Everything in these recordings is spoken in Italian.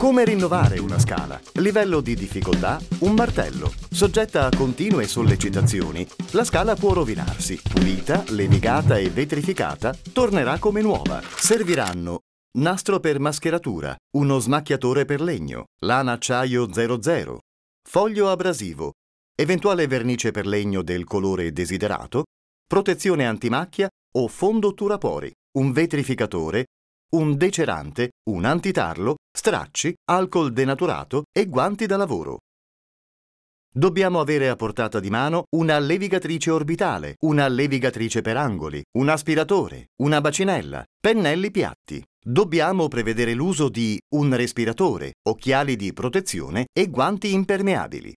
Come rinnovare una scala? Livello di difficoltà? Un martello. Soggetta a continue sollecitazioni, la scala può rovinarsi. Pulita, levigata e vetrificata, tornerà come nuova. Serviranno nastro per mascheratura, uno smacchiatore per legno, lana acciaio 00, foglio abrasivo, eventuale vernice per legno del colore desiderato, protezione antimacchia o fondo turapori, un vetrificatore, un decerante, un antitarlo stracci, alcol denaturato e guanti da lavoro. Dobbiamo avere a portata di mano una levigatrice orbitale, una levigatrice per angoli, un aspiratore, una bacinella, pennelli piatti. Dobbiamo prevedere l'uso di un respiratore, occhiali di protezione e guanti impermeabili.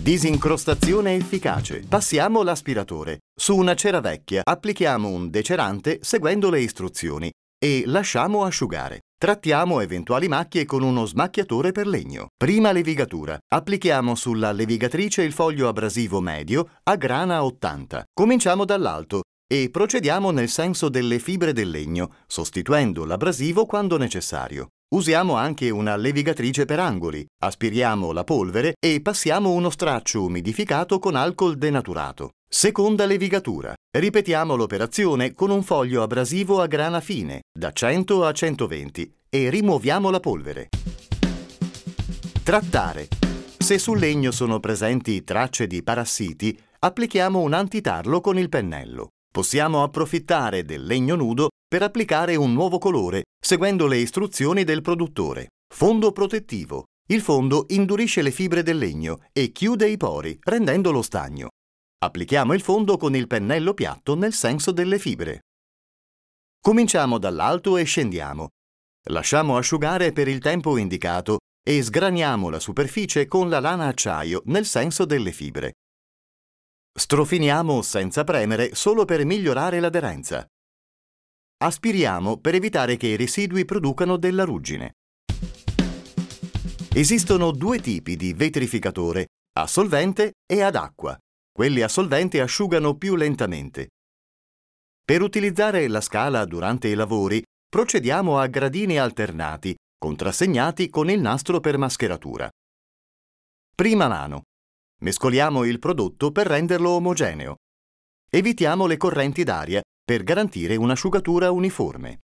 Disincrostazione efficace. Passiamo l'aspiratore. Su una cera vecchia applichiamo un decerante seguendo le istruzioni e lasciamo asciugare. Trattiamo eventuali macchie con uno smacchiatore per legno. Prima levigatura. Applichiamo sulla levigatrice il foglio abrasivo medio a grana 80. Cominciamo dall'alto e procediamo nel senso delle fibre del legno, sostituendo l'abrasivo quando necessario. Usiamo anche una levigatrice per angoli, aspiriamo la polvere e passiamo uno straccio umidificato con alcol denaturato. Seconda levigatura. Ripetiamo l'operazione con un foglio abrasivo a grana fine, da 100 a 120, e rimuoviamo la polvere. Trattare. Se sul legno sono presenti tracce di parassiti, applichiamo un antitarlo con il pennello. Possiamo approfittare del legno nudo per applicare un nuovo colore, seguendo le istruzioni del produttore. Fondo protettivo. Il fondo indurisce le fibre del legno e chiude i pori, rendendolo stagno. Applichiamo il fondo con il pennello piatto nel senso delle fibre. Cominciamo dall'alto e scendiamo. Lasciamo asciugare per il tempo indicato e sgraniamo la superficie con la lana acciaio nel senso delle fibre. Strofiniamo senza premere solo per migliorare l'aderenza. Aspiriamo per evitare che i residui producano della ruggine. Esistono due tipi di vetrificatore, a solvente e ad acqua. Quelli a solvente asciugano più lentamente. Per utilizzare la scala durante i lavori, procediamo a gradini alternati, contrassegnati con il nastro per mascheratura. Prima mano. Mescoliamo il prodotto per renderlo omogeneo. Evitiamo le correnti d'aria per garantire un'asciugatura uniforme.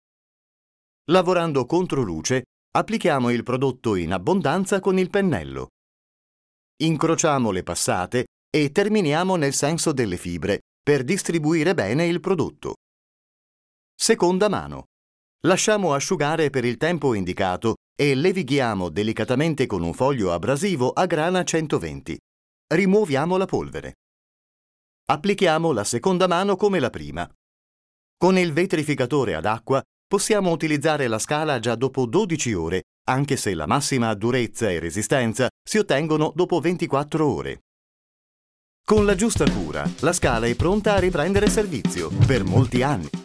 Lavorando contro luce, applichiamo il prodotto in abbondanza con il pennello. Incrociamo le passate e terminiamo nel senso delle fibre per distribuire bene il prodotto. Seconda mano. Lasciamo asciugare per il tempo indicato e levighiamo delicatamente con un foglio abrasivo a grana 120. Rimuoviamo la polvere. Applichiamo la seconda mano come la prima. Con il vetrificatore ad acqua possiamo utilizzare la scala già dopo 12 ore, anche se la massima durezza e resistenza si ottengono dopo 24 ore. Con la giusta cura, la scala è pronta a riprendere servizio per molti anni.